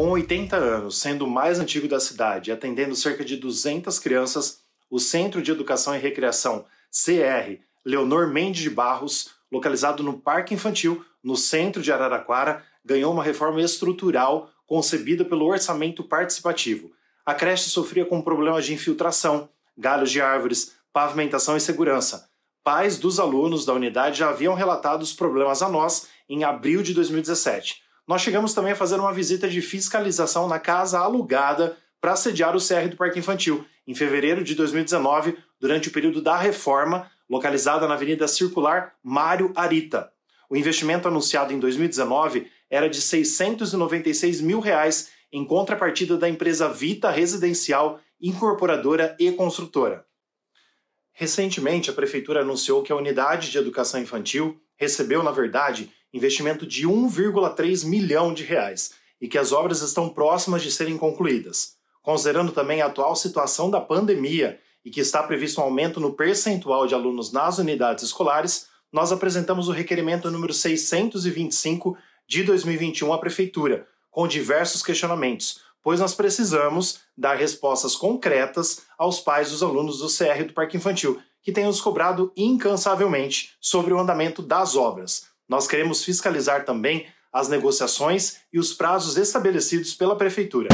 Com 80 anos, sendo o mais antigo da cidade e atendendo cerca de 200 crianças, o Centro de Educação e Recreação CR Leonor Mendes de Barros, localizado no Parque Infantil, no centro de Araraquara, ganhou uma reforma estrutural concebida pelo orçamento participativo. A creche sofria com problemas de infiltração, galhos de árvores, pavimentação e segurança. Pais dos alunos da unidade já haviam relatado os problemas a nós em abril de 2017. Nós chegamos também a fazer uma visita de fiscalização na casa alugada para sediar o CR do Parque Infantil, em fevereiro de 2019, durante o período da reforma, localizada na Avenida Circular Mário Arita. O investimento anunciado em 2019 era de 696 mil reais em contrapartida da empresa Vita Residencial, incorporadora e construtora. Recentemente, a prefeitura anunciou que a unidade de educação infantil recebeu, na verdade, investimento de 1,3 milhão de reais, e que as obras estão próximas de serem concluídas. Considerando também a atual situação da pandemia e que está previsto um aumento no percentual de alunos nas unidades escolares, nós apresentamos o requerimento número 625 de 2021 à Prefeitura, com diversos questionamentos, pois nós precisamos dar respostas concretas aos pais dos alunos do CR do Parque Infantil, que têm nos cobrado incansavelmente sobre o andamento das obras. Nós queremos fiscalizar também as negociações e os prazos estabelecidos pela Prefeitura.